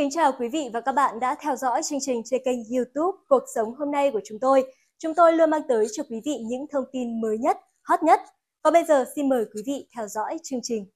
kính chào quý vị và các bạn đã theo dõi chương trình trên kênh YouTube Cuộc sống hôm nay của chúng tôi. Chúng tôi luôn mang tới cho quý vị những thông tin mới nhất, hot nhất. Còn bây giờ xin mời quý vị theo dõi chương trình.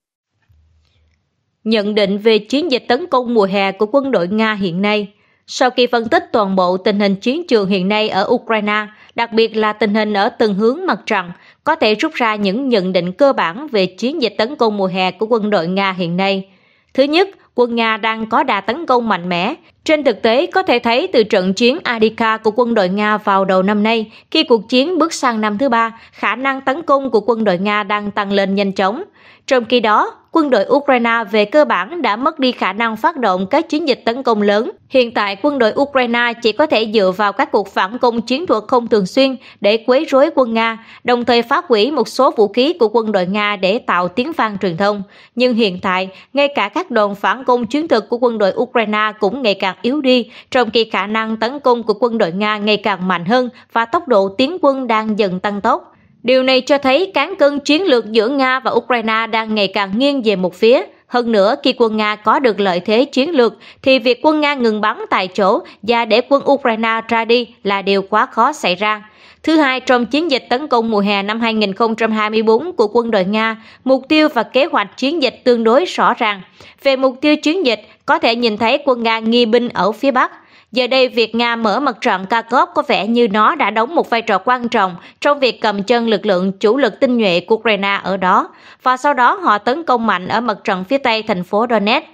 Nhận định về chiến dịch tấn công mùa hè của quân đội Nga hiện nay sau khi phân tích toàn bộ tình hình chiến trường hiện nay ở Ukraine, đặc biệt là tình hình ở từng hướng mặt trận, có thể rút ra những nhận định cơ bản về chiến dịch tấn công mùa hè của quân đội Nga hiện nay. Thứ nhất, quân Nga đang có đà tấn công mạnh mẽ. Trên thực tế, có thể thấy từ trận chiến Adika của quân đội Nga vào đầu năm nay, khi cuộc chiến bước sang năm thứ ba, khả năng tấn công của quân đội Nga đang tăng lên nhanh chóng. Trong khi đó, quân đội Ukraine về cơ bản đã mất đi khả năng phát động các chiến dịch tấn công lớn. Hiện tại, quân đội Ukraine chỉ có thể dựa vào các cuộc phản công chiến thuật không thường xuyên để quấy rối quân Nga, đồng thời phá hủy một số vũ khí của quân đội Nga để tạo tiếng vang truyền thông. Nhưng hiện tại, ngay cả các đòn phản công chiến thuật của quân đội Ukraine cũng ngày càng yếu đi, trong khi khả năng tấn công của quân đội Nga ngày càng mạnh hơn và tốc độ tiến quân đang dần tăng tốc. Điều này cho thấy cán cân chiến lược giữa Nga và Ukraine đang ngày càng nghiêng về một phía. Hơn nữa, khi quân Nga có được lợi thế chiến lược, thì việc quân Nga ngừng bắn tại chỗ và để quân Ukraine ra đi là điều quá khó xảy ra. Thứ hai, trong chiến dịch tấn công mùa hè năm 2024 của quân đội Nga, mục tiêu và kế hoạch chiến dịch tương đối rõ ràng. Về mục tiêu chiến dịch, có thể nhìn thấy quân Nga nghi binh ở phía Bắc, Giờ đây, việc Nga mở mặt trận Kharkov có vẻ như nó đã đóng một vai trò quan trọng trong việc cầm chân lực lượng chủ lực tinh nhuệ của Ukraine ở đó, và sau đó họ tấn công mạnh ở mặt trận phía tây thành phố Donetsk.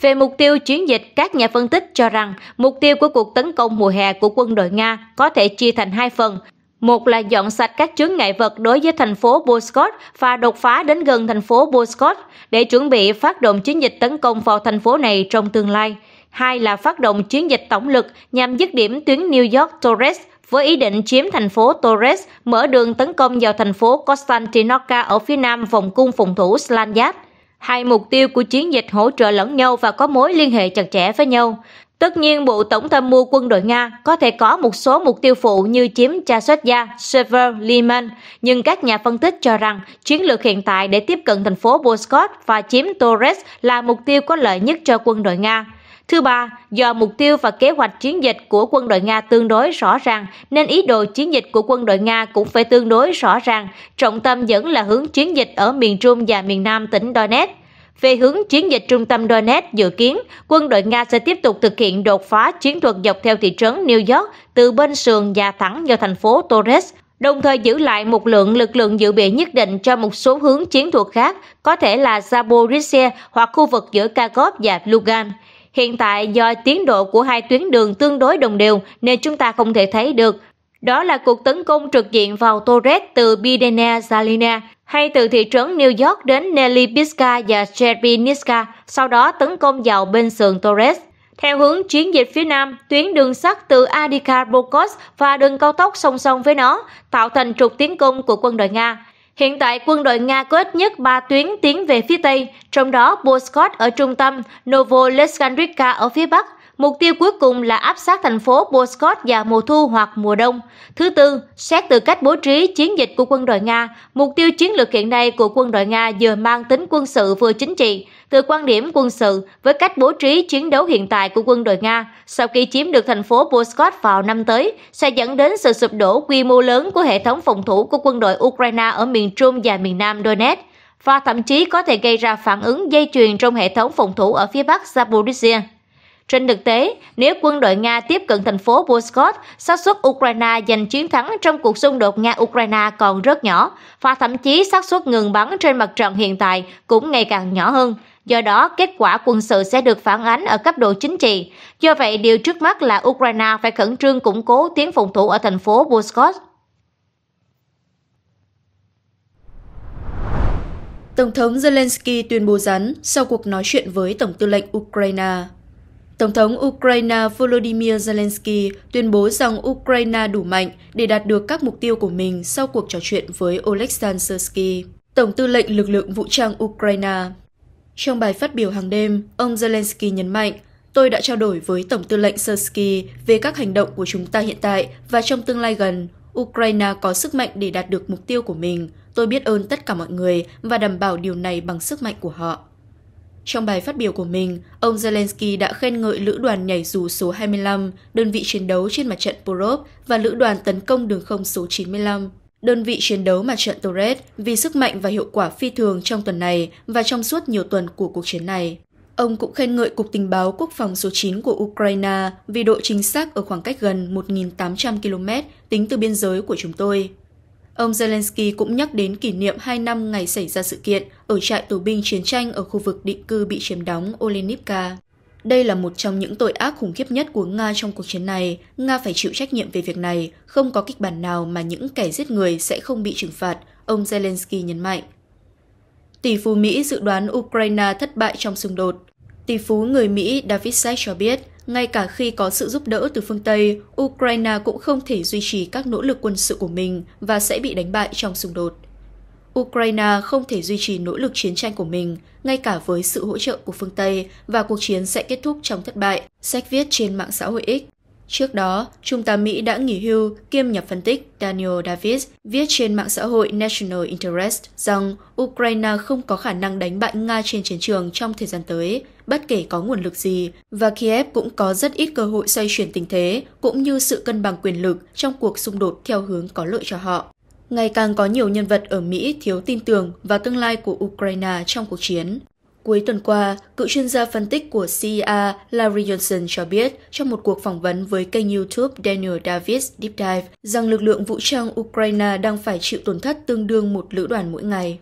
Về mục tiêu chiến dịch, các nhà phân tích cho rằng mục tiêu của cuộc tấn công mùa hè của quân đội Nga có thể chia thành hai phần. Một là dọn sạch các chướng ngại vật đối với thành phố Boskot và đột phá đến gần thành phố Boskot để chuẩn bị phát động chiến dịch tấn công vào thành phố này trong tương lai. Hai là phát động chiến dịch tổng lực nhằm dứt điểm tuyến New York Torres với ý định chiếm thành phố Torres, mở đường tấn công vào thành phố Constantinople ở phía nam vòng cung phòng thủ Slanyard. Hai mục tiêu của chiến dịch hỗ trợ lẫn nhau và có mối liên hệ chặt chẽ với nhau. Tất nhiên, Bộ Tổng tham mưu quân đội Nga có thể có một số mục tiêu phụ như chiếm Chasovia, Sever, Liman, nhưng các nhà phân tích cho rằng chiến lược hiện tại để tiếp cận thành phố Boskot và chiếm Torres là mục tiêu có lợi nhất cho quân đội Nga. Thứ ba, do mục tiêu và kế hoạch chiến dịch của quân đội Nga tương đối rõ ràng, nên ý đồ chiến dịch của quân đội Nga cũng phải tương đối rõ ràng, trọng tâm vẫn là hướng chiến dịch ở miền Trung và miền Nam tỉnh Donetsk. Về hướng chiến dịch trung tâm Donetsk dự kiến, quân đội Nga sẽ tiếp tục thực hiện đột phá chiến thuật dọc theo thị trấn New York từ bên sườn và thẳng vào thành phố Torres, đồng thời giữ lại một lượng lực lượng dự bị nhất định cho một số hướng chiến thuật khác, có thể là Zaporizhia hoặc khu vực giữa Kharkov và Lugan. Hiện tại do tiến độ của hai tuyến đường tương đối đồng đều nên chúng ta không thể thấy được. Đó là cuộc tấn công trực diện vào Torres từ Bidena Zalina hay từ thị trấn New York đến Nelipiska và Cherviniska, sau đó tấn công vào bên sườn Torres. Theo hướng chiến dịch phía Nam, tuyến đường sắt từ Adikar Bokos và đường cao tốc song song với nó, tạo thành trục tiến công của quân đội Nga. Hiện tại, quân đội Nga có ít nhất 3 tuyến tiến về phía Tây, trong đó Boskot ở trung tâm, Novoleskandrivka ở phía Bắc. Mục tiêu cuối cùng là áp sát thành phố Boskot vào mùa thu hoặc mùa đông. Thứ tư, xét từ cách bố trí chiến dịch của quân đội Nga, mục tiêu chiến lược hiện nay của quân đội Nga vừa mang tính quân sự vừa chính trị. Từ quan điểm quân sự, với cách bố trí chiến đấu hiện tại của quân đội Nga, sau khi chiếm được thành phố Pskov vào năm tới, sẽ dẫn đến sự sụp đổ quy mô lớn của hệ thống phòng thủ của quân đội Ukraine ở miền Trung và miền Nam Donetsk và thậm chí có thể gây ra phản ứng dây chuyền trong hệ thống phòng thủ ở phía bắc Zaporizhia. Trên thực tế, nếu quân đội Nga tiếp cận thành phố Pskov, xác suất Ukraine giành chiến thắng trong cuộc xung đột Nga-Ukraine còn rất nhỏ, và thậm chí xác suất ngừng bắn trên mặt trận hiện tại cũng ngày càng nhỏ hơn. Do đó, kết quả quân sự sẽ được phản ánh ở cấp độ chính trị. Do vậy, điều trước mắt là Ukraine phải khẩn trương củng cố tiến phòng thủ ở thành phố Buskos. Tổng thống Zelensky tuyên bố rắn sau cuộc nói chuyện với Tổng tư lệnh Ukraine. Tổng thống Ukraine Volodymyr Zelensky tuyên bố rằng Ukraine đủ mạnh để đạt được các mục tiêu của mình sau cuộc trò chuyện với Oleksandr Sersky, Tổng tư lệnh lực lượng vũ trang Ukraine. Trong bài phát biểu hàng đêm, ông Zelensky nhấn mạnh, tôi đã trao đổi với Tổng tư lệnh Sersky về các hành động của chúng ta hiện tại và trong tương lai gần. Ukraine có sức mạnh để đạt được mục tiêu của mình. Tôi biết ơn tất cả mọi người và đảm bảo điều này bằng sức mạnh của họ. Trong bài phát biểu của mình, ông Zelensky đã khen ngợi lữ đoàn nhảy dù số 25, đơn vị chiến đấu trên mặt trận Porov và lữ đoàn tấn công đường không số 95 đơn vị chiến đấu mặt trận Torres vì sức mạnh và hiệu quả phi thường trong tuần này và trong suốt nhiều tuần của cuộc chiến này. Ông cũng khen ngợi Cục Tình báo Quốc phòng số 9 của Ukraine vì độ chính xác ở khoảng cách gần 1.800 km tính từ biên giới của chúng tôi. Ông Zelensky cũng nhắc đến kỷ niệm 2 năm ngày xảy ra sự kiện ở trại tù binh chiến tranh ở khu vực định cư bị chiếm đóng Olenivka. Đây là một trong những tội ác khủng khiếp nhất của Nga trong cuộc chiến này. Nga phải chịu trách nhiệm về việc này. Không có kịch bản nào mà những kẻ giết người sẽ không bị trừng phạt, ông Zelensky nhấn mạnh. Tỷ phú Mỹ dự đoán Ukraine thất bại trong xung đột. Tỷ phú người Mỹ David Sachs cho biết, ngay cả khi có sự giúp đỡ từ phương Tây, Ukraine cũng không thể duy trì các nỗ lực quân sự của mình và sẽ bị đánh bại trong xung đột. Ukraine không thể duy trì nỗ lực chiến tranh của mình, ngay cả với sự hỗ trợ của phương Tây và cuộc chiến sẽ kết thúc trong thất bại, sách viết trên mạng xã hội X. Trước đó, Trung tá Mỹ đã nghỉ hưu kiêm nhà phân tích Daniel Davis viết trên mạng xã hội National Interest rằng Ukraine không có khả năng đánh bại Nga trên chiến trường trong thời gian tới, bất kể có nguồn lực gì, và Kiev cũng có rất ít cơ hội xoay chuyển tình thế cũng như sự cân bằng quyền lực trong cuộc xung đột theo hướng có lợi cho họ ngày càng có nhiều nhân vật ở Mỹ thiếu tin tưởng vào tương lai của Ukraine trong cuộc chiến. Cuối tuần qua, cựu chuyên gia phân tích của CIA e Larry Johnson cho biết trong một cuộc phỏng vấn với kênh YouTube Daniel Davis Deep Dive rằng lực lượng vũ trang Ukraine đang phải chịu tổn thất tương đương một lữ đoàn mỗi ngày.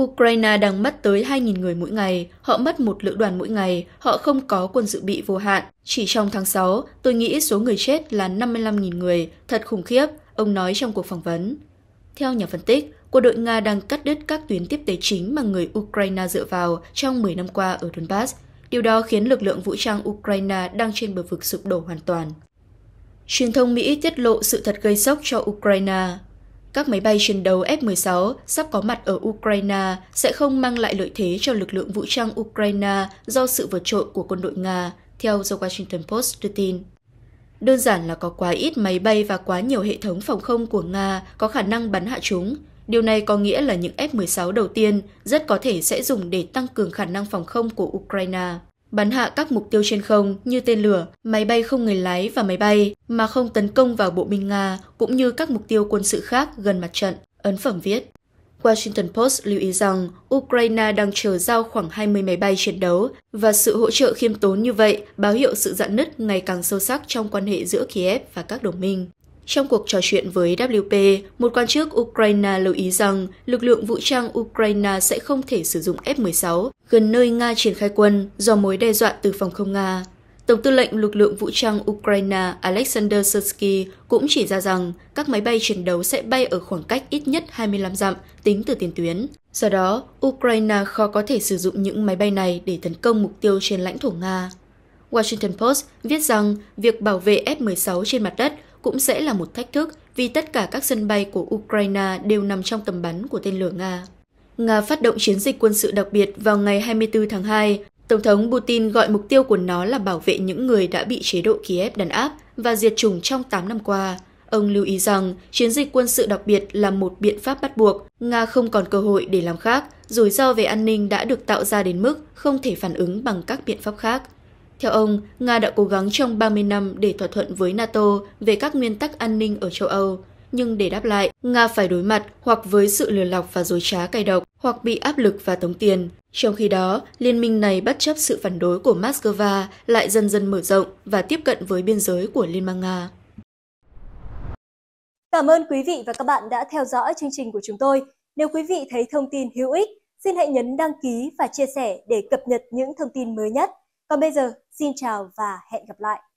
Ukraine đang mất tới 2.000 người mỗi ngày, họ mất một lữ đoàn mỗi ngày, họ không có quân dự bị vô hạn. Chỉ trong tháng 6, tôi nghĩ số người chết là 55.000 người, thật khủng khiếp, ông nói trong cuộc phỏng vấn. Theo nhà phân tích, quân đội Nga đang cắt đứt các tuyến tiếp tế chính mà người Ukraine dựa vào trong 10 năm qua ở Donbass. Điều đó khiến lực lượng vũ trang Ukraine đang trên bờ vực sụp đổ hoàn toàn. Truyền thông Mỹ tiết lộ sự thật gây sốc cho Ukraine. Các máy bay chiến đấu F-16 sắp có mặt ở Ukraine sẽ không mang lại lợi thế cho lực lượng vũ trang Ukraine do sự vượt trội của quân đội Nga, theo The Washington Post đưa tin đơn giản là có quá ít máy bay và quá nhiều hệ thống phòng không của Nga có khả năng bắn hạ chúng. Điều này có nghĩa là những F-16 đầu tiên rất có thể sẽ dùng để tăng cường khả năng phòng không của Ukraine. Bắn hạ các mục tiêu trên không như tên lửa, máy bay không người lái và máy bay mà không tấn công vào bộ binh Nga cũng như các mục tiêu quân sự khác gần mặt trận, ấn phẩm viết. Washington Post lưu ý rằng Ukraine đang chờ giao khoảng 20 máy bay chiến đấu và sự hỗ trợ khiêm tốn như vậy báo hiệu sự dạn nứt ngày càng sâu sắc trong quan hệ giữa Kiev và các đồng minh. Trong cuộc trò chuyện với WP, một quan chức Ukraine lưu ý rằng lực lượng vũ trang Ukraine sẽ không thể sử dụng F-16 gần nơi Nga triển khai quân do mối đe dọa từ phòng không Nga. Tổng tư lệnh lực lượng vũ trang Ukraine Alexander Sersky cũng chỉ ra rằng các máy bay chiến đấu sẽ bay ở khoảng cách ít nhất 25 dặm tính từ tiền tuyến. Do đó, Ukraine khó có thể sử dụng những máy bay này để tấn công mục tiêu trên lãnh thổ Nga. Washington Post viết rằng việc bảo vệ F-16 trên mặt đất cũng sẽ là một thách thức vì tất cả các sân bay của Ukraine đều nằm trong tầm bắn của tên lửa Nga. Nga phát động chiến dịch quân sự đặc biệt vào ngày 24 tháng 2 Tổng thống Putin gọi mục tiêu của nó là bảo vệ những người đã bị chế độ Kiev đàn áp và diệt chủng trong 8 năm qua. Ông lưu ý rằng chiến dịch quân sự đặc biệt là một biện pháp bắt buộc, Nga không còn cơ hội để làm khác, rủi ro về an ninh đã được tạo ra đến mức không thể phản ứng bằng các biện pháp khác. Theo ông, Nga đã cố gắng trong 30 năm để thỏa thuận với NATO về các nguyên tắc an ninh ở châu Âu, nhưng để đáp lại, Nga phải đối mặt hoặc với sự lừa lọc và dối trá cay độc hoặc bị áp lực và tống tiền. Trong khi đó, liên minh này bất chấp sự phản đối của Moscow lại dần dần mở rộng và tiếp cận với biên giới của Liên bang Nga. Cảm ơn quý vị và các bạn đã theo dõi chương trình của chúng tôi. Nếu quý vị thấy thông tin hữu ích, xin hãy nhấn đăng ký và chia sẻ để cập nhật những thông tin mới nhất. Còn bây giờ, xin chào và hẹn gặp lại!